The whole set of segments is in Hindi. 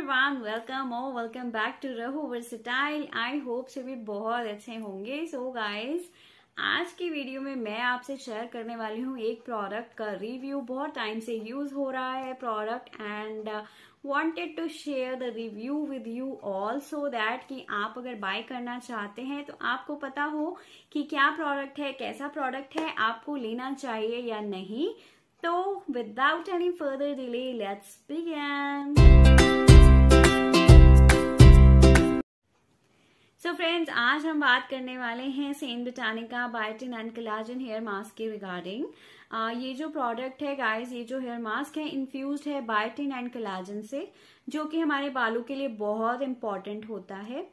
welcome welcome welcome back to रहू वर्सिटाइल आई होप से भी बहुत अच्छे होंगे सो so गाइस आज की वीडियो में मैं आपसे शेयर करने वाली हूँ एक प्रोडक्ट का रिव्यू बहुत टाइम से यूज हो रहा है product and wanted to share the review with you all so that कि आप अगर बाय करना चाहते हैं तो आपको पता हो कि क्या प्रोडक्ट है कैसा प्रोडक्ट है आपको लेना चाहिए या नहीं तो without any further delay let's begin so so friends आज हम बात करने वाले हैं सेन बिटानिका biotin and collagen hair mask के रिगार्डिंग ये जो प्रोडक्ट है गाइस ये जो हेयर मास्क है इन्फ्यूज है बायोटिन एंड कलाजन से जो कि हमारे बालों के लिए बहुत इम्पॉर्टेंट होता है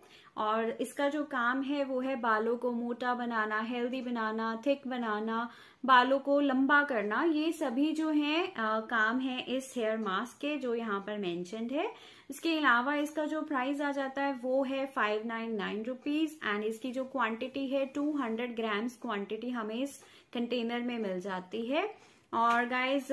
और इसका जो काम है वो है बालों को मोटा बनाना हेल्दी बनाना थिक बनाना बालों को लंबा करना ये सभी जो हैं काम है इस हेयर मास्क के जो यहाँ पर मेंशनड है इसके अलावा इसका जो प्राइस आ जाता है वो है five nine nine rupees and इसकी जो क्वांटिटी है टू हंड्रेड ग्राम्स क्वांटिटी हमें इस कंटेनर में मिल जाती है और गाइज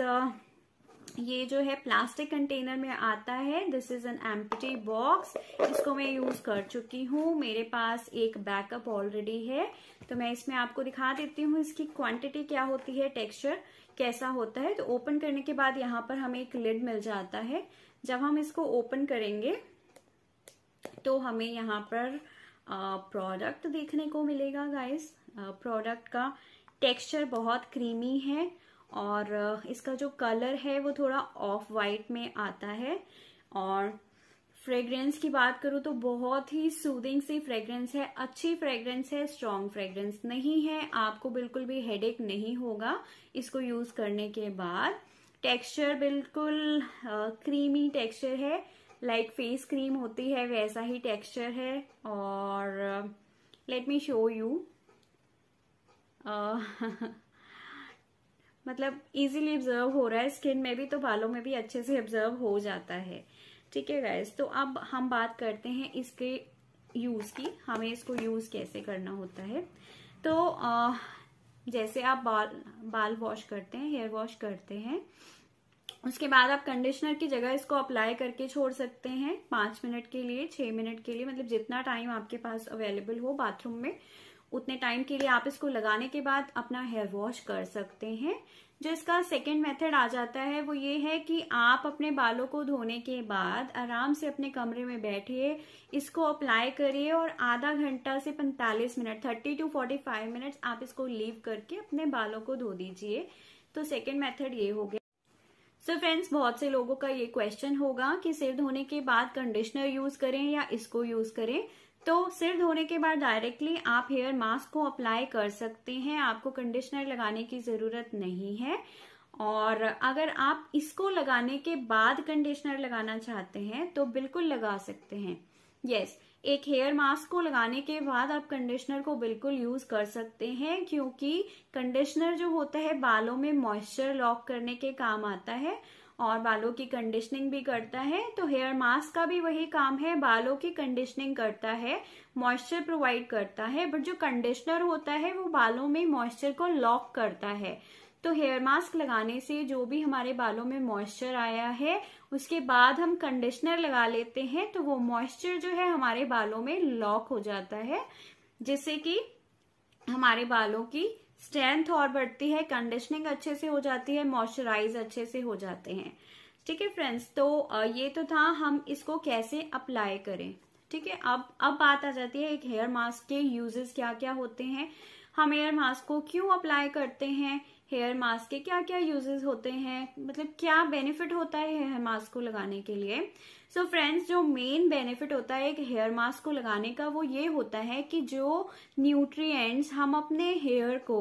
ये जो है प्लास्टिक कंटेनर में आता है this is an empty box इसको मैं यूज कर चुकी हूँ मेरे पास एक बैकअप ऑलरेडी है तो मैं इसमें आपको दिखा देती हूँ इसकी क्वांटिटी क्या होती है टेक्सचर कैसा होता है तो ओपन करने के बाद यहाँ पर हमें एक लिड मिल जाता है जब हम इसको ओपन करेंगे तो हमें यहाँ पर प्रोडक्ट देखने को मिलेगा गाइस प्रोडक्ट का टेक्स्चर बहुत क्रीमी है और इसका जो कलर है वो थोड़ा ऑफ वाइट में आता है और फ्रेग्रेंस की बात करूँ तो बहुत ही सूदिंग सी फ्रेग्रेंस है अच्छी फ्रेग्रेंस है स्ट्रांग फ्रेग्रेंस नहीं है आपको बिल्कुल भी हेडेक नहीं होगा इसको यूज करने के बाद टेक्सचर बिल्कुल क्रीमी टेक्सचर है लाइक फेस क्रीम होती है वैसा ही टेक्सचर है और लेट मी शो यू मतलब इजीली ऑब्जर्व हो रहा है स्किन में भी तो बालों में भी अच्छे से ऑब्जर्व हो जाता है ठीक है गाइज तो अब हम बात करते हैं इसके यूज की हमें इसको यूज कैसे करना होता है तो आ, जैसे आप बाल बाल वॉश करते हैं हेयर वॉश करते हैं उसके बाद आप कंडीशनर की जगह इसको अप्लाई करके छोड़ सकते हैं पांच मिनट के लिए छह मिनट के लिए मतलब जितना टाइम आपके पास अवेलेबल हो बाथरूम में उतने टाइम के लिए आप इसको लगाने के बाद अपना हेयर वॉश कर सकते हैं जो इसका सेकेंड मेथड आ जाता है वो ये है कि आप अपने बालों को धोने के बाद आराम से अपने कमरे में बैठिए इसको अप्लाई करिए और आधा घंटा से 45 मिनट 30 टू 45 मिनट्स आप इसको लीव करके अपने बालों को धो दीजिए तो सेकेंड मेथड ये हो गया सो so फ्रेंड्स बहुत से लोगों का ये क्वेश्चन होगा कि सिर धोने के बाद कंडीशनर यूज करें या इसको यूज करें तो सिर धोने के बाद डायरेक्टली आप हेयर मास्क को अप्लाई कर सकते हैं आपको कंडीशनर लगाने की जरूरत नहीं है और अगर आप इसको लगाने के बाद कंडीशनर लगाना चाहते हैं तो बिल्कुल लगा सकते हैं यस yes, एक हेयर मास्क को लगाने के बाद आप कंडीशनर को बिल्कुल यूज कर सकते हैं क्योंकि कंडीशनर जो होता है बालों में मॉइस्चर लॉक करने के काम आता है और बालों की कंडीशनिंग भी करता है तो हेयर मास्क का भी वही काम है बालों की कंडीशनिंग करता है मॉइस्चर प्रोवाइड करता है बट जो कंडीशनर होता है वो बालों में मॉइस्चर को लॉक करता है तो हेयर मास्क लगाने से जो भी हमारे बालों में मॉइस्चर आया है उसके बाद हम कंडीशनर लगा लेते हैं तो वो मॉइस्चर जो है हमारे बालों में लॉक हो जाता है जिससे कि हमारे बालों की स्ट्रेंथ और बढ़ती है कंडीशनिंग अच्छे से हो जाती है मॉइस्चराइज अच्छे से हो जाते हैं ठीक है फ्रेंड्स तो ये तो था हम इसको कैसे अप्लाई करें ठीक है अब अब बात आ जाती है एक हेयर मास्क के यूजेस क्या क्या होते हैं हम हेयर मास्क को क्यों अप्लाई करते हैं हेयर मास्क के क्या क्या यूजेस होते हैं मतलब क्या बेनिफिट होता है हेयर मास्क को लगाने के लिए सो so फ्रेंड्स जो मेन बेनिफिट होता है एक हेयर मास्क को लगाने का वो ये होता है कि जो न्यूट्रिएंट्स हम अपने हेयर को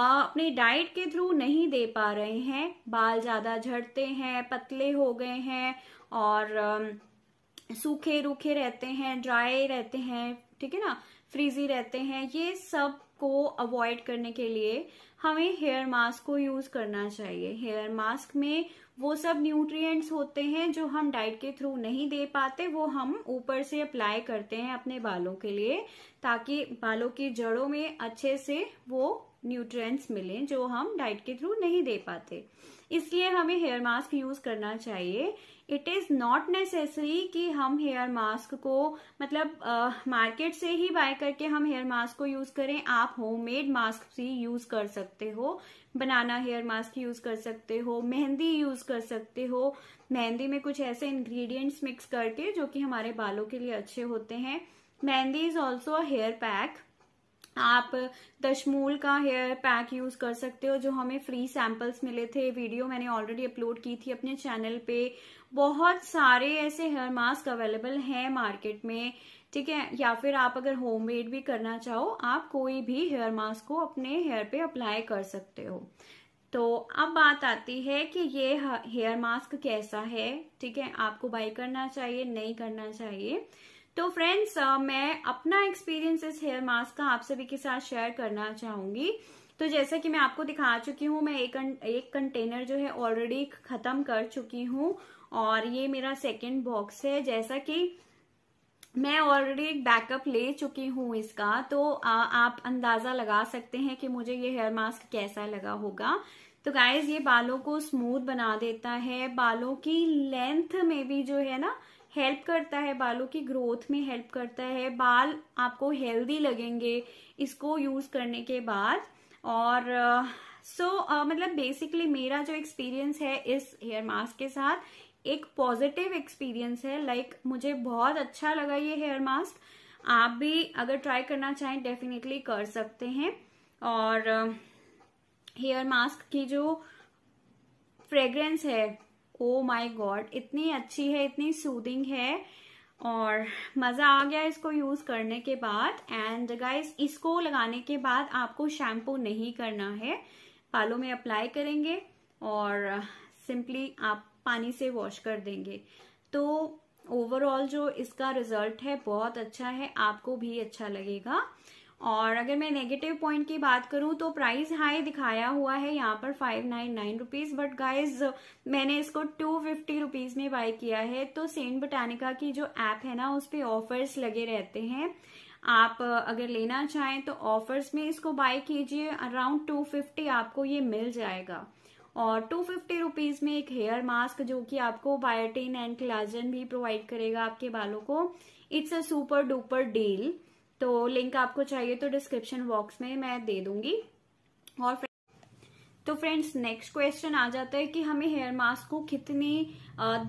अपने डाइट के थ्रू नहीं दे पा रहे हैं बाल ज़्यादा झड़ते हैं पतले हो गए हैं और सूखे रूखे रहते हैं ड्राई रहते हैं ठीक है ना फ्रीजी रहते हैं ये सब को अवॉइड करने के लिए हमें हेयर मास्क को यूज करना चाहिए हेयर मास्क में वो सब न्यूट्रिएंट्स होते हैं जो हम डाइट के थ्रू नहीं दे पाते वो हम ऊपर से अप्लाई करते हैं अपने बालों के लिए ताकि बालों की जड़ों में अच्छे से वो न्यूट्रिएंट्स मिलें जो हम डाइट के थ्रू नहीं दे पाते इसलिए हमें हेयर मास्क यूज करना चाहिए इट इज नॉट नेसेसरी कि हम हेयर मास्क को मतलब मार्केट uh, से ही बाय करके हम हेयर मास्क को यूज करें आप होममेड मास्क भी यूज कर सकते हो बनाना हेयर मास्क यूज कर सकते हो मेहंदी यूज कर सकते हो मेहंदी में कुछ ऐसे इंग्रेडिएंट्स मिक्स करके जो कि हमारे बालों के लिए अच्छे होते हैं mehndi is also a hair pack आप दशमूल का हेयर पैक यूज कर सकते हो जो हमें फ्री सैंपल्स मिले थे वीडियो मैंने ऑलरेडी अपलोड की थी अपने चैनल पे बहुत सारे ऐसे हेयर मास्क अवेलेबल हैं मार्केट में ठीक है या फिर आप अगर होम मेड भी करना चाहो आप कोई भी हेयर मास्क को अपने हेयर पे अप्लाई कर सकते हो तो अब बात आती है कि ये हेयर मास्क कैसा है ठीक है आपको बाई करना चाहिए नहीं करना चाहिए तो फ्रेंड्स मैं अपना एक्सपीरियंस इस हेयर मास्क का आप सभी के साथ शेयर करना चाहूंगी तो जैसा कि मैं आपको दिखा चुकी हूँ मैं एक एक कंटेनर जो है ऑलरेडी खत्म कर चुकी हूँ और ये मेरा सेकेंड बॉक्स है जैसा कि मैं ऑलरेडी एक बैकअप ले चुकी हूँ इसका तो आ, आप अंदाजा लगा सकते हैं कि मुझे ये हेयर मास्क कैसा लगा होगा तो गाइज ये बालों को स्मूथ बना देता है बालों की लेंथ में भी जो है ना हेल्प करता है बालों की ग्रोथ में हेल्प करता है बाल आपको हेल्दी लगेंगे इसको यूज करने के बाद और सो uh, so, uh, मतलब बेसिकली मेरा जो एक्सपीरियंस है इस हेयर मास्क के साथ एक पॉजिटिव एक्सपीरियंस है लाइक like, मुझे बहुत अच्छा लगा ये हेयर मास्क आप भी अगर ट्राई करना चाहें डेफिनेटली कर सकते हैं और हेयर uh, मास्क की जो फ्रेग्रेंस है ओ माय गॉड इतनी अच्छी है इतनी सूदिंग है और मज़ा आ गया इसको यूज़ करने के बाद एंड गाइस इसको लगाने के बाद आपको शैम्पू नहीं करना है बालों में अप्लाई करेंगे और सिंपली आप पानी से वॉश कर देंगे तो ओवरऑल जो इसका रिजल्ट है बहुत अच्छा है आपको भी अच्छा लगेगा और अगर मैं नेगेटिव पॉइंट की बात करूं तो प्राइस हाई दिखाया हुआ है यहाँ पर five nine nine rupees but guys मैंने इसको टू फिफ्टी रुपीज में बाय किया है तो सेंट बटानिका की जो ऐप है ना उस पर ऑफर्स लगे रहते हैं आप अगर लेना चाहें तो ऑफर्स में इसको बाय कीजिए अराउंड टू फिफ्टी आपको ये मिल जाएगा और टू फिफ्टी रुपीज में एक हेयर मास्क जो कि आपको बायोटिन एंड क्लाजन भी प्रोवाइड करेगा आपके बालों को it's a super duper deal तो लिंक आपको चाहिए तो डिस्क्रिप्शन बॉक्स में मैं दे दूंगी और तो फ्रेंड्स नेक्स्ट क्वेश्चन आ जाता है कि हमें हेयर मास्क को कितनी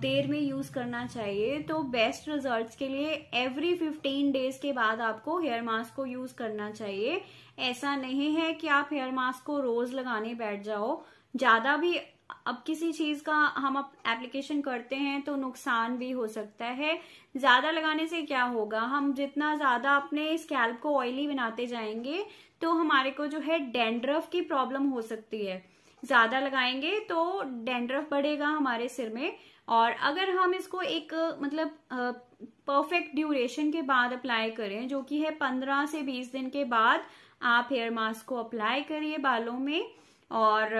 देर में यूज करना चाहिए तो बेस्ट रिजल्ट्स के लिए एवरी 15 डेज के बाद आपको हेयर मास्क को यूज करना चाहिए ऐसा नहीं है कि आप हेयर मास्क को रोज लगाने बैठ जाओ ज्यादा भी अब किसी चीज का हम एप्लीकेशन करते हैं तो नुकसान भी हो सकता है ज्यादा लगाने से क्या होगा हम जितना ज्यादा अपने स्कैल्प को ऑयली बनाते जाएंगे तो हमारे को जो है डेंड्रफ की प्रॉब्लम हो सकती है ज्यादा लगाएंगे तो डेंड्रफ बढ़ेगा हमारे सिर में और अगर हम इसको एक मतलब परफेक्ट ड्यूरेशन के बाद अप्लाई करें जो कि है पंद्रह से बीस दिन के बाद आप हेयर मास्क को अप्लाई करिए बालों में और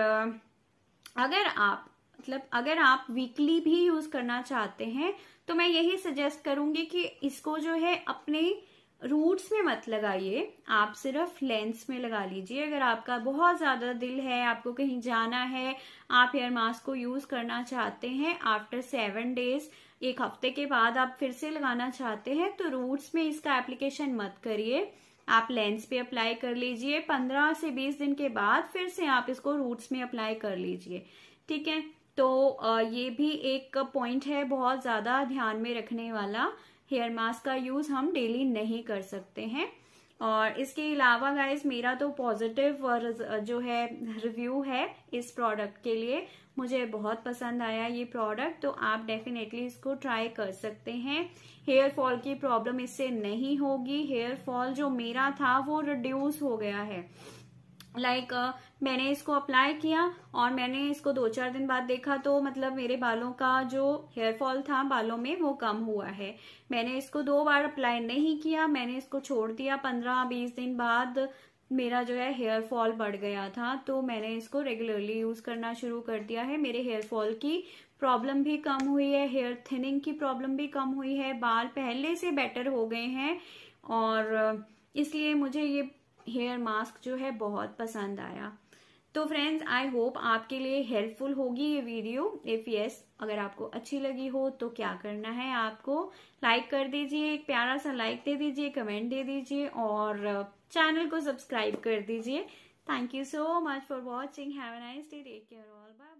अगर आप मतलब अगर आप वीकली भी यूज करना चाहते हैं तो मैं यही सजेस्ट करूंगी कि इसको जो है अपने रूट्स में मत लगाइए आप सिर्फ लेंस में लगा लीजिए अगर आपका बहुत ज्यादा दिल है आपको कहीं जाना है आप हेयर मास्क को यूज करना चाहते हैं आफ्टर सेवन डेज एक हफ्ते के बाद आप फिर से लगाना चाहते हैं तो रूट्स में इसका एप्लीकेशन मत करिए आप लेंस पे अप्लाई कर लीजिए पंद्रह से बीस दिन के बाद फिर से आप इसको रूट्स में अप्लाई कर लीजिए ठीक है तो ये भी एक पॉइंट है बहुत ज्यादा ध्यान में रखने वाला हेयर मास्क का यूज हम डेली नहीं कर सकते हैं और इसके अलावा गाइज मेरा तो पॉजिटिव जो है रिव्यू है इस प्रोडक्ट के लिए मुझे बहुत पसंद आया ये प्रोडक्ट तो आप डेफिनेटली इसको ट्राई कर सकते हैं हेयर फॉल की प्रॉब्लम इससे नहीं होगी हेयर फॉल जो मेरा था वो रिड्यूस हो गया है लाइक like, uh, मैंने इसको अप्लाई किया और मैंने इसको दो चार दिन बाद देखा तो मतलब मेरे बालों का जो हेयर फॉल था बालों में वो कम हुआ है मैंने इसको दो बार अप्लाई नहीं किया मैंने इसको छोड़ दिया पंद्रह बीस दिन बाद मेरा जो है हेयर फॉल बढ़ गया था तो मैंने इसको रेगुलरली यूज़ करना शुरू कर दिया है मेरे हेयर फॉल की प्रॉब्लम भी कम हुई है हेयर थिनिंग की प्रॉब्लम भी कम हुई है बाल पहले से बेटर हो गए हैं और इसलिए मुझे ये हेयर मास्क जो है बहुत पसंद आया तो फ्रेंड्स आई होप आपके लिए हेल्पफुल होगी ये वीडियो इफ यस अगर आपको अच्छी लगी हो तो क्या करना है आपको लाइक कर दीजिए एक प्यारा सा लाइक दे दीजिए कमेंट दे दीजिए और चैनल को सब्सक्राइब कर दीजिए thank you so much for watching have I stay take care all bye